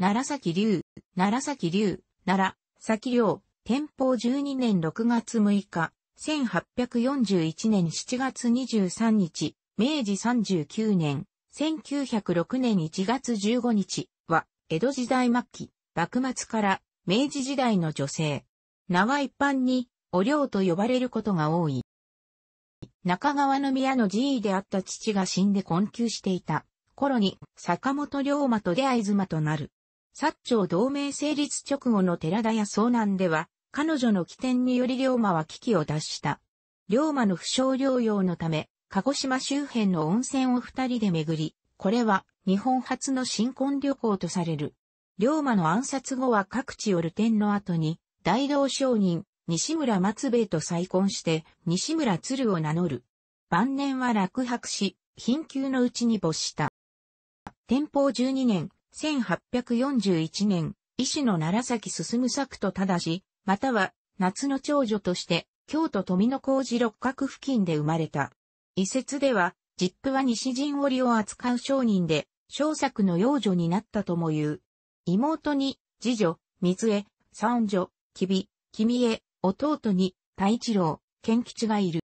奈良崎龍、奈良崎龍、奈良、崎龍、天保12年6月6日、1841年7月23日、明治39年、1906年1月15日は、江戸時代末期、幕末から明治時代の女性。名は一般に、お涼と呼ばれることが多い。中川の宮の寺位であった父が死んで困窮していた頃に、坂本龍馬と出会い妻となる。薩長同盟成立直後の寺田屋遭難では、彼女の起点により龍馬は危機を脱した。龍馬の負傷療養のため、鹿児島周辺の温泉を二人で巡り、これは日本初の新婚旅行とされる。龍馬の暗殺後は各地を流転の後に、大道商人、西村松兵衛と再婚して、西村鶴を名乗る。晩年は落泊し、貧窮のうちに没した。天保12年、1841年、医師の奈良崎進作と正または夏の長女として、京都富野小路六角付近で生まれた。遺説では、実父は西陣織を扱う商人で、小作の幼女になったとも言う。妹に、次女、水江、三女、きび、君江、弟に、太一郎、賢吉がいる。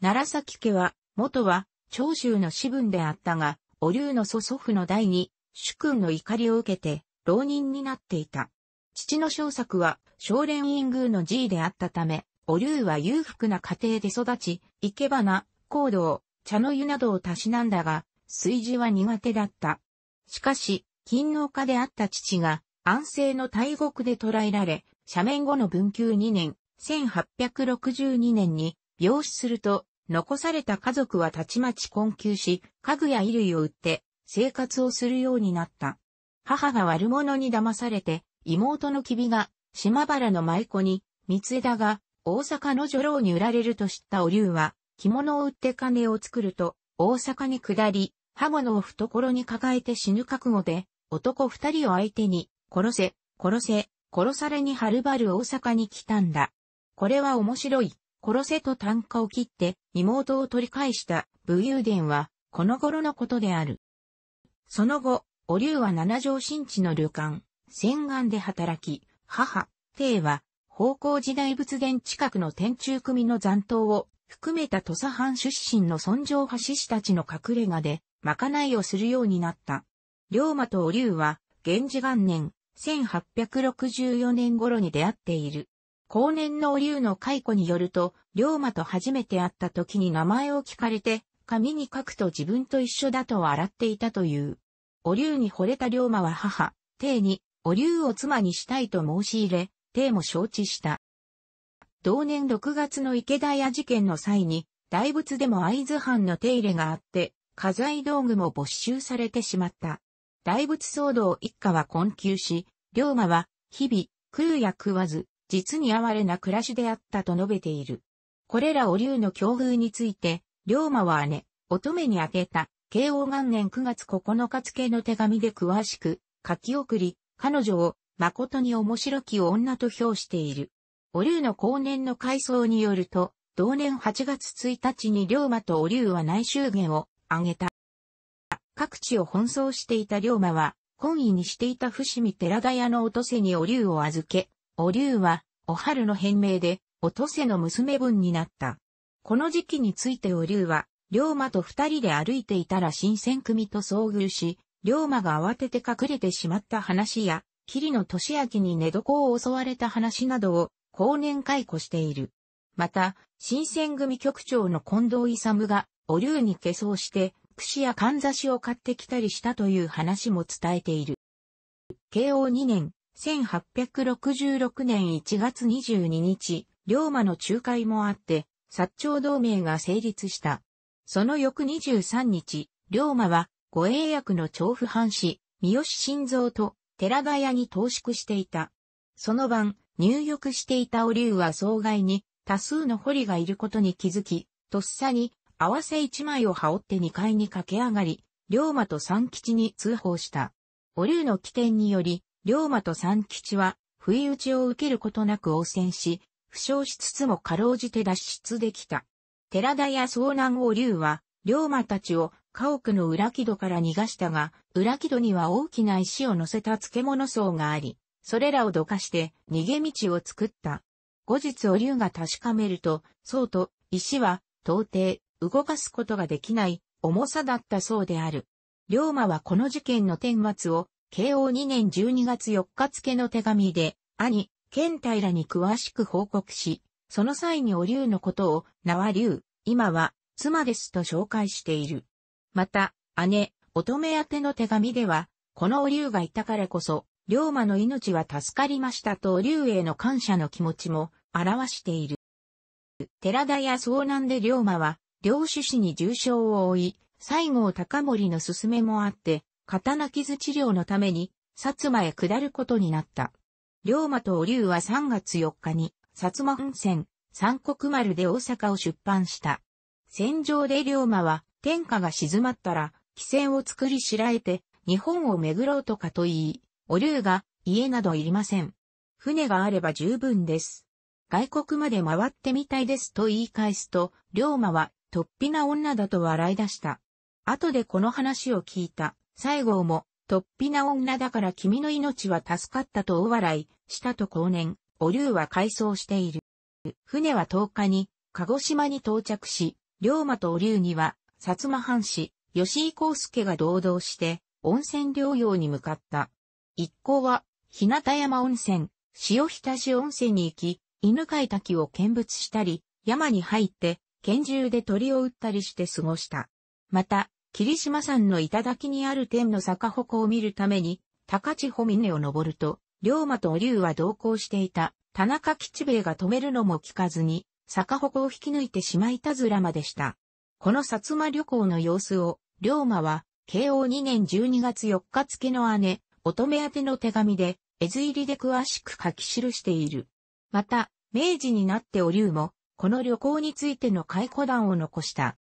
奈良崎家は、元は、長州の子分であったが、お竜の祖祖父の代に、主君の怒りを受けて、浪人になっていた。父の小作は、少年院宮の爺であったため、お竜は裕福な家庭で育ち、生け花、行動、茶の湯などをたしなんだが、炊事は苦手だった。しかし、勤農家であった父が、安政の大獄で捕らえられ、斜面後の文久2年、1862年に病死すると、残された家族はたちまち困窮し、家具や衣類を売って、生活をするようになった。母が悪者に騙されて、妹のキビが、島原の舞子に、三枝が、大阪の女郎に売られると知ったお竜は、着物を売って金を作ると、大阪に下り、刃物を懐に抱えて死ぬ覚悟で、男二人を相手に、殺せ、殺せ、殺されにはるばる大阪に来たんだ。これは面白い。殺せと単価を切って、妹を取り返した武勇伝は、この頃のことである。その後、お竜は七条新地の旅館、仙岸で働き、母、帝は、方向時代仏殿近くの天中組の残党を含めた土佐藩出身の尊上派志士たちの隠れ家で、まかないをするようになった。龍馬とお竜は、源氏元年、1864年頃に出会っている。後年のお竜の解雇によると、龍馬と初めて会った時に名前を聞かれて、紙に書くと自分と一緒だと笑っていたという。お竜に惚れた龍馬は母、帝に、お竜を妻にしたいと申し入れ、帝も承知した。同年6月の池田屋事件の際に、大仏でも会津藩の手入れがあって、家財道具も没収されてしまった。大仏騒動一家は困窮し、龍馬は、日々、食うや食わず、実に哀れな暮らしであったと述べている。これらお竜の境遇について、龍馬は姉、乙女に宛てた、慶応元年9月9日付の手紙で詳しく、書き送り、彼女を、誠に面白き女と評している。お龍の後年の回想によると、同年8月1日に龍馬とお龍は内周言を挙げた。各地を奔走していた龍馬は、懇意にしていた伏見寺田屋のおとせにお龍を預け、お龍は、お春の変名で、おとせの娘分になった。この時期についてお竜は、龍馬と二人で歩いていたら新選組と遭遇し、龍馬が慌てて隠れてしまった話や、桐野俊明に寝床を襲われた話などを、後年解雇している。また、新選組局長の近藤勇が、お竜に化粧して、櫛やかんざしを買ってきたりしたという話も伝えている。慶応2年、1866年1月22日、龍馬の仲介もあって、薩長同盟が成立した。その翌23日、龍馬は護衛役の調布藩士、三好晋三と寺田屋に投縮していた。その晩、入浴していたお竜は総外に多数の堀がいることに気づき、とっさに合わせ一枚を羽織って2階に駆け上がり、龍馬と三吉に通報した。お竜の起点により、龍馬と三吉は、不意打ちを受けることなく応戦し、負傷しつつもかろうじて脱出できた。寺田や遭難王竜は、龍馬たちを家屋の裏木戸から逃がしたが、裏木戸には大きな石を乗せた漬物層があり、それらをどかして逃げ道を作った。後日お竜が確かめると、層と石は到底動かすことができない重さだったそうである。龍馬はこの事件の天末を慶応2年12月4日付の手紙で、兄、剣平らに詳しく報告し、その際にお竜のことを、名は竜、今は、妻ですと紹介している。また、姉、乙女宛ての手紙では、このお竜がいたからこそ、龍馬の命は助かりましたとお竜への感謝の気持ちも表している。寺田や遭難で龍馬は、領主死に重傷を負い、西郷隆盛の勧めもあって、刀傷治療のために、薩摩へ下ることになった。龍馬とお竜は3月4日に、薩摩本線、三国丸で大阪を出版した。戦場で龍馬は、天下が静まったら、帰船を作りしらえて、日本を巡ろうとかと言い、お竜が、家などいりません。船があれば十分です。外国まで回ってみたいですと言い返すと、龍馬は、突飛な女だと笑い出した。後でこの話を聞いた、西郷も、突飛な女だから君の命は助かったと大笑いしたと後年、お竜は回想している。船は10日に、鹿児島に到着し、龍馬とお竜には、薩摩藩士、吉井康介が同道して、温泉療養に向かった。一行は、日向山温泉、潮浸し温泉に行き、犬飼滝を見物したり、山に入って、拳銃で鳥を撃ったりして過ごした。また、霧島山の頂にある天の坂鉾を見るために、高千穂峰を登ると、龍馬と龍は同行していた、田中吉兵衛が止めるのも聞かずに、坂鉾を引き抜いてしまいたずらまでした。この薩摩旅行の様子を、龍馬は、慶応2年12月4日付の姉、乙女宛の手紙で、絵図入りで詳しく書き記している。また、明治になってお龍も、この旅行についての解雇談を残した。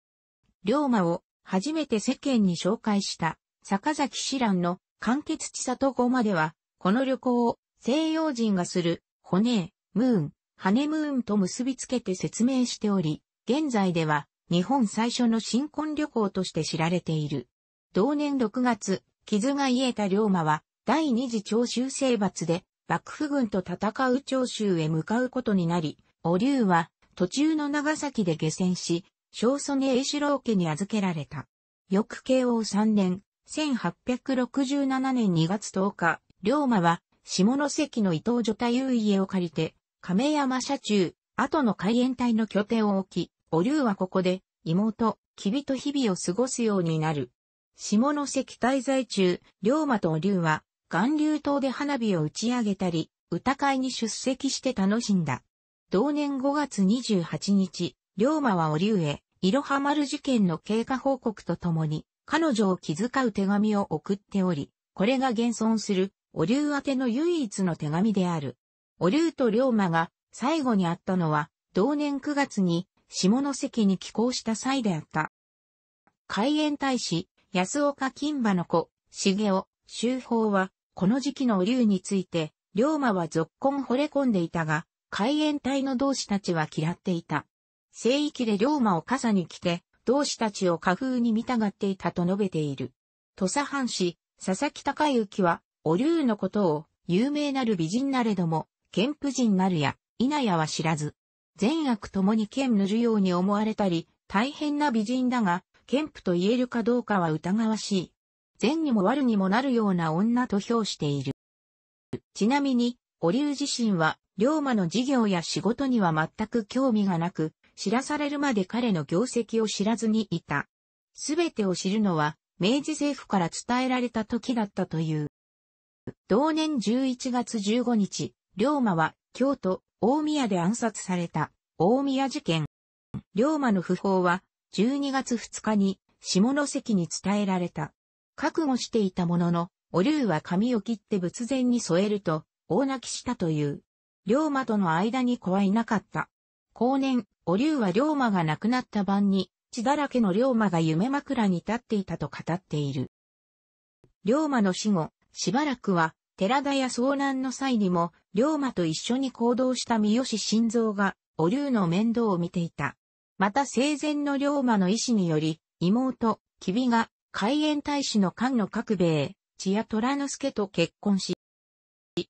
龍馬を初めて世間に紹介した坂崎志蘭の完結地里語までは、この旅行を西洋人がする骨、ムーン、ハネムーンと結びつけて説明しており、現在では日本最初の新婚旅行として知られている。同年6月、傷が癒えた龍馬は第二次長州征伐で幕府軍と戦う長州へ向かうことになり、お竜は途中の長崎で下船し、小曽根栄四郎家に預けられた。翌慶応3年、1867年2月10日、龍馬は、下関の伊藤女太夫家を借りて、亀山社中、後の海援隊の拠点を置き、お龍はここで、妹、きびと日々を過ごすようになる。下関滞在中、龍馬とお龍は、岩流島で花火を打ち上げたり、歌会に出席して楽しんだ。同年5月28日、龍馬はお龍へ、いろは丸事件の経過報告とともに、彼女を気遣う手紙を送っており、これが現存する、お竜宛ての唯一の手紙である。お竜と龍馬が最後に会ったのは、同年9月に下関に寄港した際であった。海援大使、安岡金馬の子、茂雄、周法は、この時期のお竜について、龍馬は続婚惚れ込んでいたが、海援隊の同志たちは嫌っていた。聖域で龍馬を傘に着て、同志たちを花風に見たがっていたと述べている。土佐藩士、佐々木隆之は、お竜のことを、有名なる美人なれども、剣婦人なるや、稲やは知らず。善悪ともに剣塗るように思われたり、大変な美人だが、剣婦と言えるかどうかは疑わしい。善にも悪にもなるような女と評している。ちなみに、お竜自身は、龍馬の事業や仕事には全く興味がなく、知らされるまで彼の業績を知らずにいた。すべてを知るのは、明治政府から伝えられた時だったという。同年11月15日、龍馬は京都、大宮で暗殺された、大宮事件。龍馬の訃報は、12月2日に、下関に伝えられた。覚悟していたものの、お龍は髪を切って仏前に添えると、大泣きしたという。龍馬との間に子はいなかった。後年、お竜は龍馬が亡くなった晩に、血だらけの龍馬が夢枕に立っていたと語っている。龍馬の死後、しばらくは、寺田や遭難の際にも、龍馬と一緒に行動した三好晋三が、お竜の面倒を見ていた。また生前の龍馬の意志により、妹、君が、海援大使の菅野角兵衛、千谷虎之助と結婚し、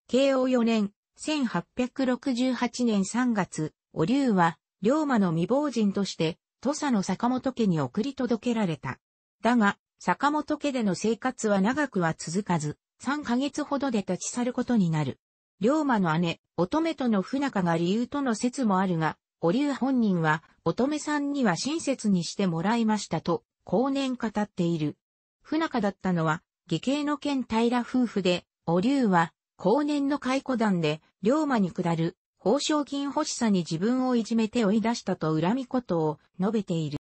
慶応4年、1868年3月、お竜は、龍馬の未亡人として、土佐の坂本家に送り届けられた。だが、坂本家での生活は長くは続かず、3ヶ月ほどで立ち去ることになる。龍馬の姉、乙女との不仲が理由との説もあるが、お竜本人は、乙女さんには親切にしてもらいましたと、後年語っている。不仲だったのは、義兄の剣平夫婦で、お竜は、後年の解雇団で、龍馬に下る報奨金欲しさに自分をいじめて追い出したと恨みことを述べている。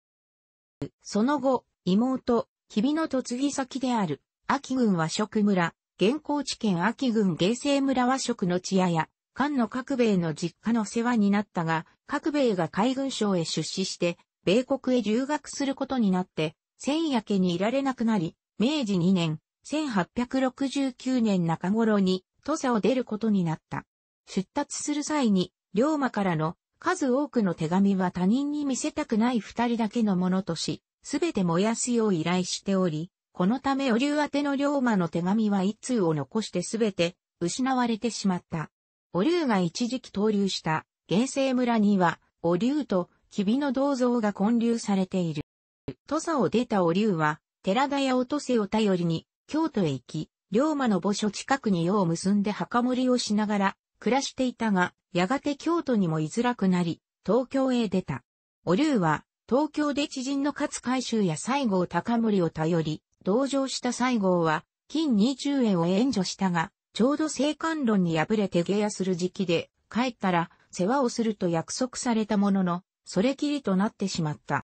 その後、妹、日の野嫁ぎ先である、秋軍和食村、現行地県秋軍芸生村和食の地屋や、菅野角兵衛の実家の世話になったが、角兵衛が海軍省へ出資して、米国へ留学することになって、千夜家にいられなくなり、明治2年、1869年中頃に、土佐を出ることになった。出立する際に、龍馬からの数多くの手紙は他人に見せたくない二人だけのものとし、すべて燃やすよう依頼しており、このためお竜宛ての龍馬の手紙は一通を残してすべて失われてしまった。お竜が一時期投流した原生村には、お竜と吉備の銅像が建立されている。土佐を出たお竜は、寺田や落とせを頼りに、京都へ行き、龍馬の墓所近くに世を結んで墓守りをしながら、暮らしていたが、やがて京都にも居づらくなり、東京へ出た。お竜は、東京で知人の勝海舟や西郷隆盛を頼り、同情した西郷は、金二十円を援助したが、ちょうど生官論に敗れて下野する時期で、帰ったら、世話をすると約束されたものの、それきりとなってしまった。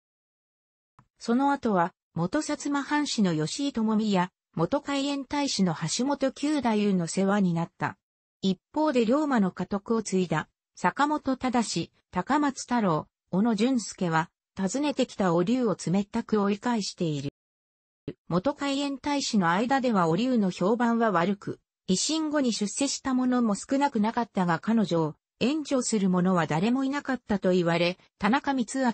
その後は、元薩摩藩士の吉井智美や、元海援大使の橋本九太夫の世話になった。一方で龍馬の家督を継いだ、坂本忠、高松太郎、小野淳介は、訪ねてきたお竜を冷たく追い返している。元海援大使の間ではお竜の評判は悪く、維新後に出世した者も少なくなかったが彼女を援助する者は誰もいなかったと言われ、田中光明、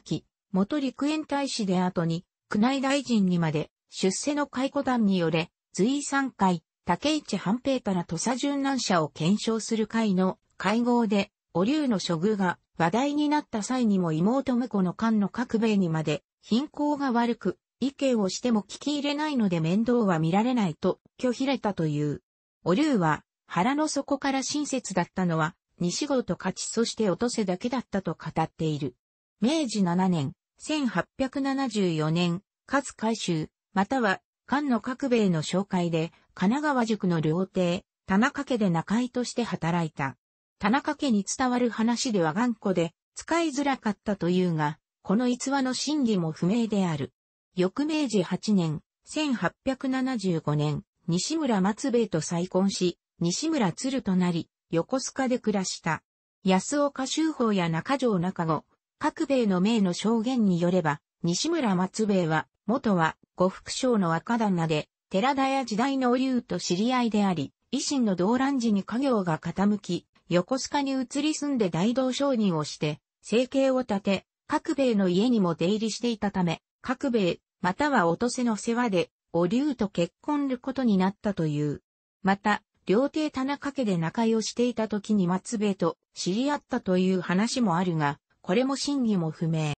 元陸援大使で後に、宮内大臣にまで出世の解雇団によれ、随三会、竹市半平から土佐殉難者を検証する会の会合で、お竜の処遇が話題になった際にも妹婿の官の各兵衛にまで貧困が悪く、意見をしても聞き入れないので面倒は見られないと拒否れたという。お竜は腹の底から親切だったのは西郷と勝ちそして落とせだけだったと語っている。明治7年、1874年、勝海舟、または、菅の各兵衛の紹介で、神奈川塾の料亭、田中家で仲居として働いた。田中家に伝わる話では頑固で、使いづらかったというが、この逸話の真偽も不明である。翌明治8年、1875年、西村松兵衛と再婚し、西村鶴となり、横須賀で暮らした。安岡修法や中条中後、各衛の名の証言によれば、西村松兵衛は、元は呉服商の若旦那で、寺田屋時代の竜と知り合いであり、維新の動乱時に家業が傾き、横須賀に移り住んで大道商人をして、生計を立て、各兵衛の家にも出入りしていたため、各兵衛、またはお年の世話で、お竜と結婚ることになったという。また、料亭田中家で仲居をしていた時に松兵衛と知り合ったという話もあるが、これも真偽も不明。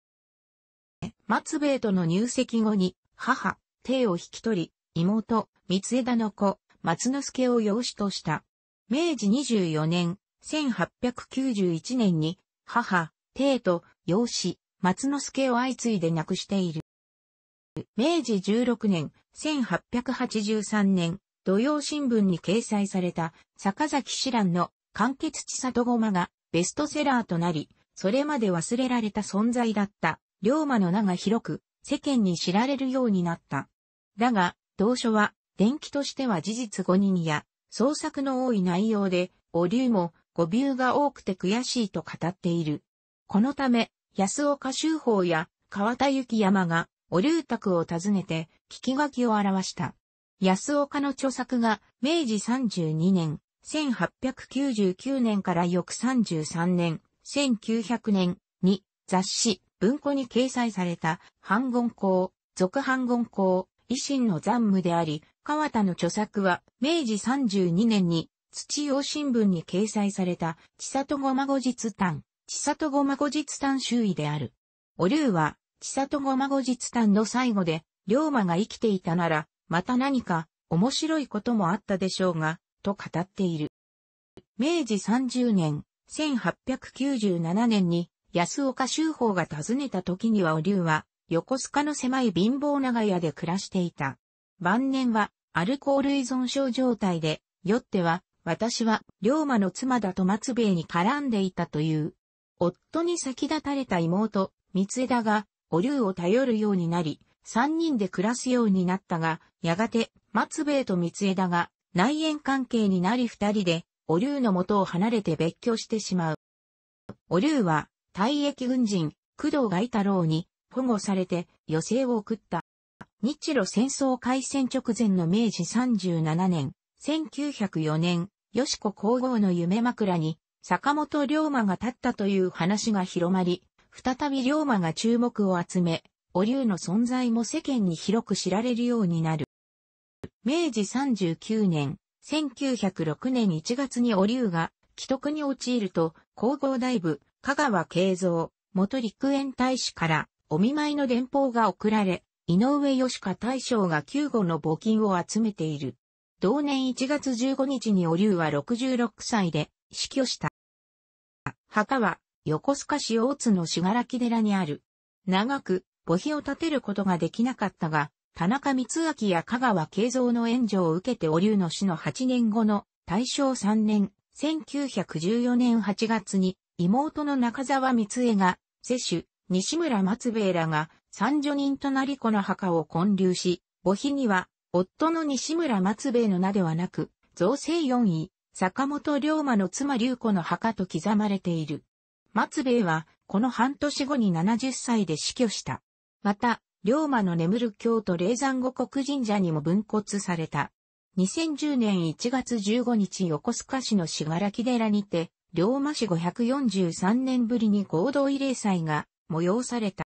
松兵衛との入籍後に、母、帝を引き取り、妹、三枝の子、松之助を養子とした。明治24年、1891年に、母、帝と養子、松之助を相次いで亡くしている。明治16年、1883年、土曜新聞に掲載された坂崎志蘭の完結地里駒がベストセラーとなり、それまで忘れられた存在だった龍馬の名が広く世間に知られるようになった。だが、同書は、伝記としては事実誤認や、創作の多い内容で、お流も誤謬が多くて悔しいと語っている。このため、安岡修法や川田幸山が、お流宅を訪ねて、聞き書きを表した。安岡の著作が、明治32年、1899年から翌33年、1900年に、雑誌、文庫に掲載された、半言校、続半言校、維新の残務であり、川田の著作は、明治32年に、土曜新聞に掲載された、千里ご孫実丹、千里ご孫実丹周囲である。お竜は、千里ご孫実丹の最後で、龍馬が生きていたなら、また何か、面白いこともあったでしょうが、と語っている。明治30年、1897年に、安岡修法が訪ねた時にはお竜は、横須賀の狭い貧乏長屋で暮らしていた。晩年はアルコール依存症状態で、よっては私は龍馬の妻だと松兵衛に絡んでいたという。夫に先立たれた妹、三枝が、お竜を頼るようになり、三人で暮らすようになったが、やがて松兵衛と三枝が内縁関係になり二人で、お竜の元を離れて別居してしまう。お竜は、退役軍人、工藤外太郎に、保護されて余生を送った。日露戦争開戦直前の明治37年、1904年、吉子皇后の夢枕に、坂本龍馬が立ったという話が広まり、再び龍馬が注目を集め、お龍の存在も世間に広く知られるようになる。明治39年、1906年1月にお龍が既得に陥ると、皇后大部、香川慶三、元陸園大使からお見舞いの電報が送られ、井上義家大将が救護の募金を集めている。同年1月15日にお竜は66歳で死去した。墓は横須賀市大津のしがらき寺にある。長く墓碑を建てることができなかったが、田中光明や香川慶三の援助を受けてお竜の死の8年後の大正3年、1914年8月に妹の中沢光恵が、世主、西村松兵衛らが三女人となりこの墓を建立し、墓碑には、夫の西村松兵衛の名ではなく、造成4位、坂本龍馬の妻龍子の墓と刻まれている。松兵衛は、この半年後に70歳で死去した。また、龍馬の眠る京都霊山五国神社にも分骨された。2010年1月15日横須賀市のがらき寺にて、龍馬市543年ぶりに合同慰霊祭が催された。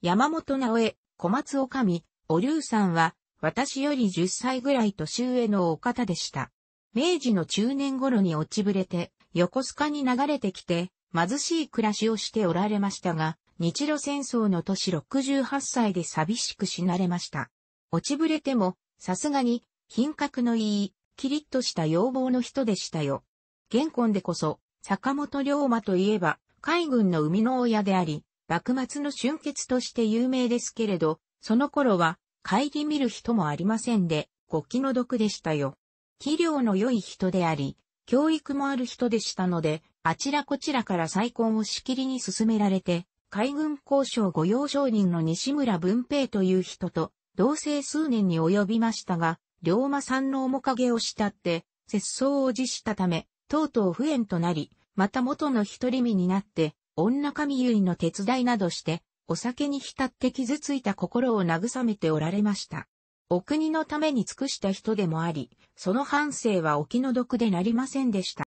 山本直江、小松女将、お竜さんは、私より10歳ぐらい年上のお方でした。明治の中年頃に落ちぶれて、横須賀に流れてきて、貧しい暮らしをしておられましたが、日露戦争の年68歳で寂しく死なれました。落ちぶれても、さすがに、品格のいい、キリッとした要望の人でしたよ。現今でこそ、坂本龍馬といえば、海軍の生みの親であり、幕末の春血として有名ですけれど、その頃は、帰り見る人もありませんで、ご気の毒でしたよ。器量の良い人であり、教育もある人でしたので、あちらこちらから再婚をしきりに進められて、海軍交渉御用商人の西村文平という人と、同棲数年に及びましたが、龍馬さんの面影を慕って、節操を辞したため、とうとう不縁となり、また元の一人身になって、女神衣の手伝いなどして、お酒に浸って傷ついた心を慰めておられました。お国のために尽くした人でもあり、その反省はお気の毒でなりませんでした。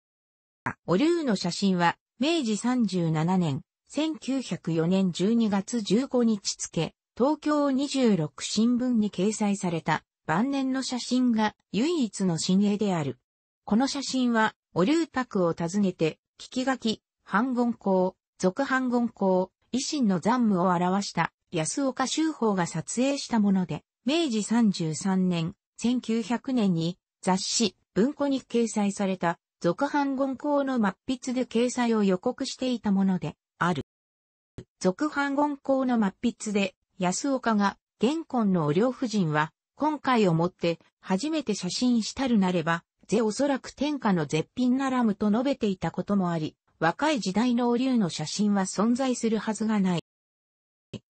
お竜の写真は、明治37年、1904年12月15日付、東京26新聞に掲載された晩年の写真が唯一の新鋭である。この写真は、お竜宅を訪ねて、聞き書き、反言行、続反言行、維新の残務を表した安岡修法が撮影したもので、明治33年、1900年に雑誌文庫に掲載された続反言行の末筆で掲載を予告していたものである。続反言行の末筆で安岡が現今のお両夫人は今回をもって初めて写真したるなれば、ぜおそらく天下の絶品ならむと述べていたこともあり、若い時代のお竜の写真は存在するはずがない。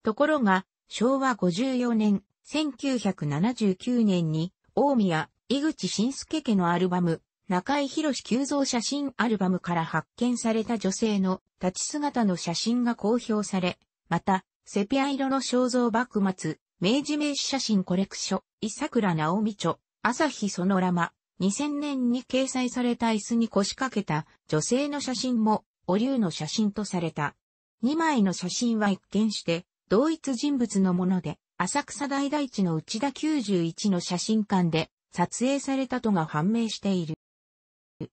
ところが、昭和54年、1979年に、大宮、井口晋介家のアルバム、中井博急造写真アルバムから発見された女性の立ち姿の写真が公表され、また、セピア色の肖像幕末、明治名詞写真コレクション、伊桜直美著、朝日そのラマ、2000年に掲載された椅子に腰掛けた女性の写真も、お竜の写真とされた。2枚の写真は一見して、同一人物のもので、浅草大大地の内田91の写真館で撮影されたとが判明している。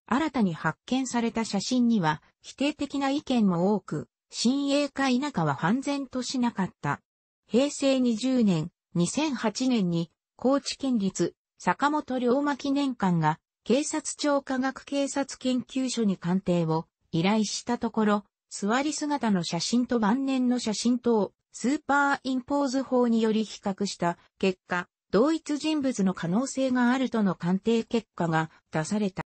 新たに発見された写真には否定的な意見も多く、新鋭か否かは判然としなかった。平成20年、2008年に高知県立坂本龍馬記念館が警察庁科学警察研究所に鑑定を依頼したところ、座り姿の写真と晩年の写真とをスーパーインポーズ法により比較した結果、同一人物の可能性があるとの鑑定結果が出された。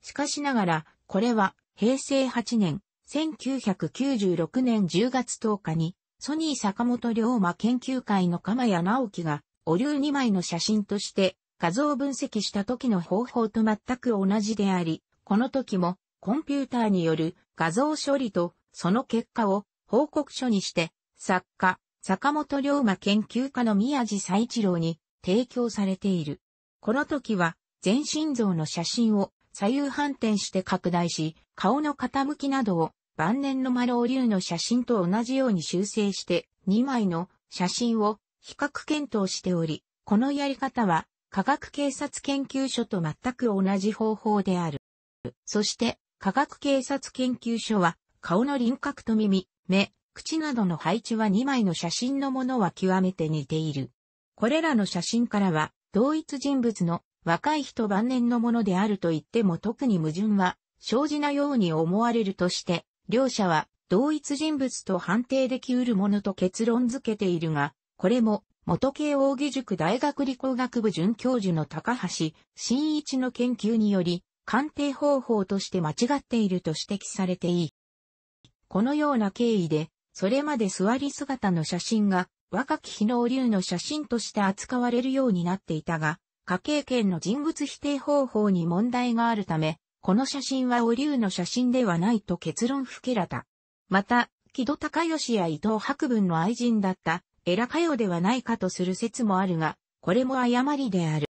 しかしながら、これは平成8年、1996年10月10日に、ソニー坂本龍馬研究会の鎌谷直樹がお竜2枚の写真として画像分析した時の方法と全く同じであり、この時もコンピューターによる画像処理とその結果を報告書にして作家、坂本龍馬研究家の宮地佐一郎に提供されている。この時は全身像の写真を左右反転して拡大し、顔の傾きなどを晩年の丸ロ龍の写真と同じように修正して2枚の写真を比較検討しており、このやり方は科学警察研究所と全く同じ方法である。そして科学警察研究所は顔の輪郭と耳、目、口などの配置は2枚の写真のものは極めて似ている。これらの写真からは同一人物の若い人晩年のものであると言っても特に矛盾は生じなように思われるとして、両者は同一人物と判定できうるものと結論付けているが、これも、元慶應義塾大学理工学部准教授の高橋新一の研究により、鑑定方法として間違っていると指摘されていい。このような経緯で、それまで座り姿の写真が若き日の竜の写真として扱われるようになっていたが、家計圏の人物否定方法に問題があるため、この写真はお竜の写真ではないと結論付けられた。また、木戸高義や伊藤博文の愛人だったエラカヨではないかとする説もあるが、これも誤りである。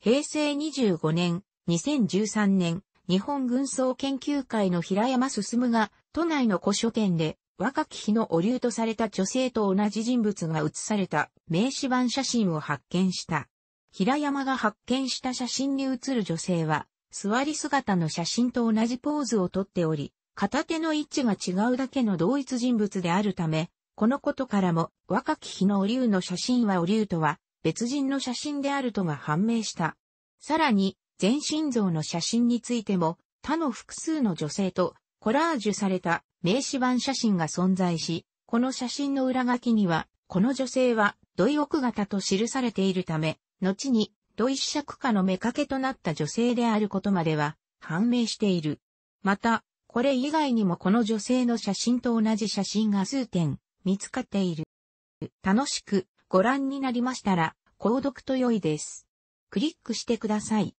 平成25年、2013年、日本軍曹研究会の平山進が、都内の古書店で、若き日のお竜とされた女性と同じ人物が写された名刺版写真を発見した。平山が発見した写真に写る女性は、座り姿の写真と同じポーズをとっており、片手の位置が違うだけの同一人物であるため、このことからも、若き日のお竜の写真はお竜とは、別人の写真であるとが判明した。さらに、全身像の写真についても、他の複数の女性とコラージュされた名刺版写真が存在し、この写真の裏書きには、この女性は土井奥方と記されているため、後に土井尺家の目掛けとなった女性であることまでは判明している。また、これ以外にもこの女性の写真と同じ写真が数点見つかっている。楽しくご覧になりましたら、購読と良いです。クリックしてください。